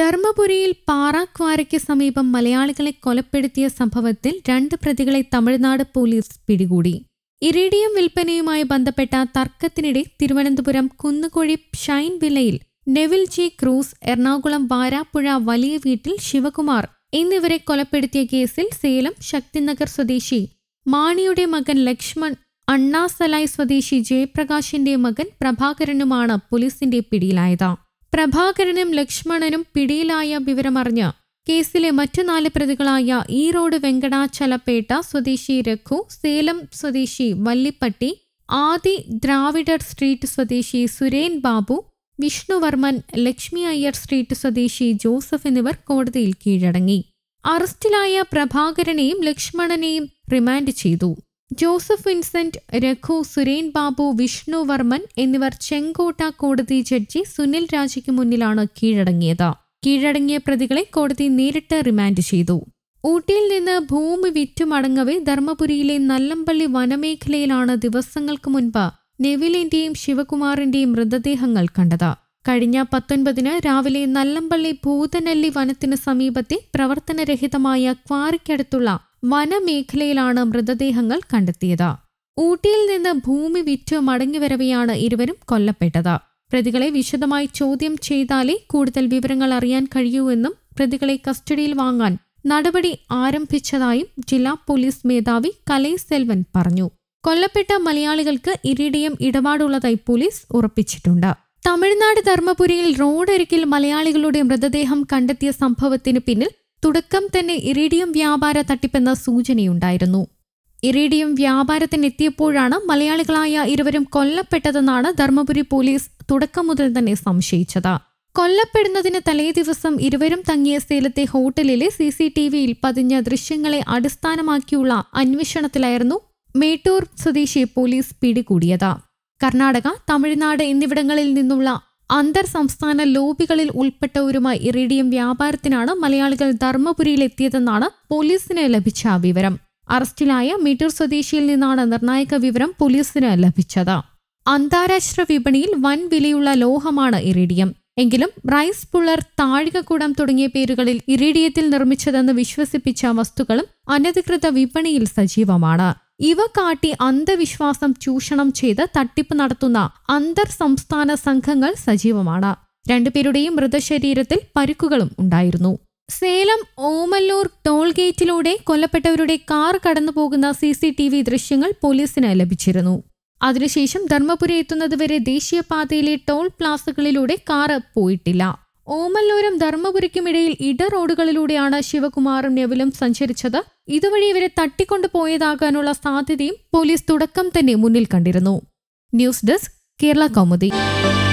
ധർമ്മപുരിയിൽ പാറാക്വാരയ്ക്ക് സമീപം മലയാളികളെ കൊലപ്പെടുത്തിയ സംഭവത്തിൽ രണ്ട് പ്രതികളെ തമിഴ്നാട് പോലീസ് പിടികൂടി ഇറിഡിയം വിൽപ്പനയുമായി ബന്ധപ്പെട്ട തർക്കത്തിനിടെ തിരുവനന്തപുരം കുന്നുകോഴി ഷൈൻ വില്ലയിൽ Neville J Cruz Ernakulam Varappuzha വലിയ വീട്ടിൽ ശിവകുമാർ എന്നിവരെ കൊലപ്പെടുത്തിയ കേസിൽ സേലം ശക്തിനഗർ സ്വദേശി മാണിയുടെ മകൻ ലക്ഷ്മൺ അണ്ണാസലായ് സ്വദേശി ജയപ്രകാശിന്റെ മകൻ പ്രഭാകരനുമാണ് പോലീസിന്റെ പിടിയിലായത് പ്രഭാകരനും ലക്ഷ്മണനും പിടിയിലായ വിവരമറിഞ്ഞ് കേസിലെ മറ്റു നാല് പ്രതികളായ ഈറോഡ് വെങ്കടാചലപ്പേട്ട സ്വദേശി രഘു സേലം സ്വദേശി വല്ലിപ്പട്ടി ആദി ദ്രാവിഡർ സ്ട്രീറ്റ് സ്വദേശി സുരേൻ ബാബു വിഷ്ണുവർമ്മൻ ലക്ഷ്മി അയ്യർ സ്ട്രീറ്റ് സ്വദേശി ജോസഫ് എന്നിവർ കോടതിയിൽ കീഴടങ്ങി അറസ്റ്റിലായ പ്രഭാകരനെയും ലക്ഷ്മണനെയും റിമാൻഡ് ചെയ്തു ജോസഫ് വിൻസെന്റ് രഘു സുരേൻ ബാബു വിഷ്ണു വർമ്മൻ എന്നിവർ ചെങ്കോട്ട കോടതി ജഡ്ജി സുനിൽ രാജയ്ക്ക് മുന്നിലാണ് കീഴടങ്ങിയത് കീഴടങ്ങിയ പ്രതികളെ കോടതി നേരിട്ട് റിമാൻഡ് ചെയ്തു ഊട്ടിയിൽ നിന്ന് ഭൂമി വിറ്റുമടങ്ങവെ ധർമ്മപുരിയിലെ നല്ലമ്പള്ളി വനമേഖലയിലാണ് ദിവസങ്ങൾക്ക് മുൻപ് നെവിലിന്റെയും ശിവകുമാറിന്റെയും മൃതദേഹങ്ങൾ കണ്ടത് കഴിഞ്ഞ പത്തൊൻപതിന് രാവിലെ നല്ലമ്പള്ളി ഭൂതനെല്ലി വനത്തിന് സമീപത്തെ പ്രവർത്തനരഹിതമായ ക്വാറിക്കടുത്തുള്ള വനമേഖലയിലാണ് മൃതദേഹങ്ങൾ കണ്ടെത്തിയത് ഊട്ടിയിൽ നിന്ന് ഭൂമി വിറ്റ് മടങ്ങിവരവെയാണ് ഇരുവരും കൊല്ലപ്പെട്ടത് പ്രതികളെ വിശദമായി ചോദ്യം ചെയ്താലേ കൂടുതൽ വിവരങ്ങൾ അറിയാൻ കഴിയൂവെന്നും പ്രതികളെ കസ്റ്റഡിയിൽ വാങ്ങാൻ നടപടി ആരംഭിച്ചതായും ജില്ലാ പോലീസ് മേധാവി കലൈ സെൽവൻ പറഞ്ഞു കൊല്ലപ്പെട്ട മലയാളികൾക്ക് ഇരിടിയും ഇടപാടുള്ളതായി പോലീസ് ഉറപ്പിച്ചിട്ടുണ്ട് തമിഴ്നാട് ധർമ്മപുരിയിൽ റോഡരികിൽ മലയാളികളുടെ മൃതദേഹം കണ്ടെത്തിയ സംഭവത്തിന് പിന്നിൽ തുടക്കം തന്നെ ഇറീഡിയം വ്യാപാര തട്ടിപ്പെന്ന സൂചനയുണ്ടായിരുന്നു ഇറീഡിയം വ്യാപാരത്തിനെത്തിയപ്പോഴാണ് മലയാളികളായ ഇരുവരും കൊല്ലപ്പെട്ടതെന്നാണ് ധർമ്മപുരി പോലീസ് തുടക്കം മുതൽ തന്നെ സംശയിച്ചത് കൊല്ലപ്പെടുന്നതിന് തലേ ദിവസം ഇരുവരും തങ്ങിയ സ്ഥലത്തെ ഹോട്ടലിലെ സി സി ടി വിയിൽ പതിഞ്ഞ ദൃശ്യങ്ങളെ അടിസ്ഥാനമാക്കിയുള്ള അന്വേഷണത്തിലായിരുന്നു മേട്ടൂർ സ്വദേശിയെ പോലീസ് പിടികൂടിയത് കർണാടക തമിഴ്നാട് എന്നിവിടങ്ങളിൽ നിന്നുള്ള അന്തർ സംസ്ഥാന ലോബികളിൽ ഉൾപ്പെട്ടവരുമായി ഇറിഡിയം വ്യാപാരത്തിനാണ് മലയാളികൾ ധർമ്മപുരിയിൽ എത്തിയതെന്നാണ് പോലീസിന് ലഭിച്ച വിവരം അറസ്റ്റിലായ മീറ്റൂർ സ്വദേശിയിൽ നിന്നാണ് നിർണായക വിവരം പോലീസിന് ലഭിച്ചത് അന്താരാഷ്ട്ര വിപണിയിൽ വൻ വിലയുള്ള ലോഹമാണ് ഇറിഡിയം എങ്കിലും റൈസ് പുള്ളർ താഴികക്കൂടം തുടങ്ങിയ പേരുകളിൽ ഇറിഡിയത്തിൽ നിർമ്മിച്ചതെന്ന് വിശ്വസിപ്പിച്ച വസ്തുക്കളും അനധികൃത വിപണിയിൽ സജീവമാണ് ഇവ കാട്ടി അന്ധവിശ്വാസം ചൂഷണം ചെയ്ത് തട്ടിപ്പ് നടത്തുന്ന അന്തർ സംസ്ഥാന സംഘങ്ങൾ സജീവമാണ് രണ്ടുപേരുടെയും മൃതശരീരത്തിൽ പരുക്കുകളും ഉണ്ടായിരുന്നു സേലം ഓമല്ലൂർ ടോൾഗേറ്റിലൂടെ കൊല്ലപ്പെട്ടവരുടെ കാർ കടന്നുപോകുന്ന സി സി ടി വി ദൃശ്യങ്ങൾ പോലീസിന് ലഭിച്ചിരുന്നു അതിനുശേഷം ധർമ്മപുരി എത്തുന്നതുവരെ ദേശീയപാതയിലെ ടോൾ പ്ലാസകളിലൂടെ കാറ് പോയിട്ടില്ല ഓമല്ലൂരും ധർമ്മപുരിക്കുമിടയിൽ ഇട റോഡുകളിലൂടെയാണ് ശിവകുമാറും നെവിലും സഞ്ചരിച്ചത് ഇതുവഴി ഇവരെ തട്ടിക്കൊണ്ടു പോയതാകാനുള്ള സാധ്യതയും പോലീസ് തുടക്കം തന്നെ മുന്നിൽ കണ്ടിരുന്നു ന്യൂസ് ഡെസ്ക് കേരള കൗമുദി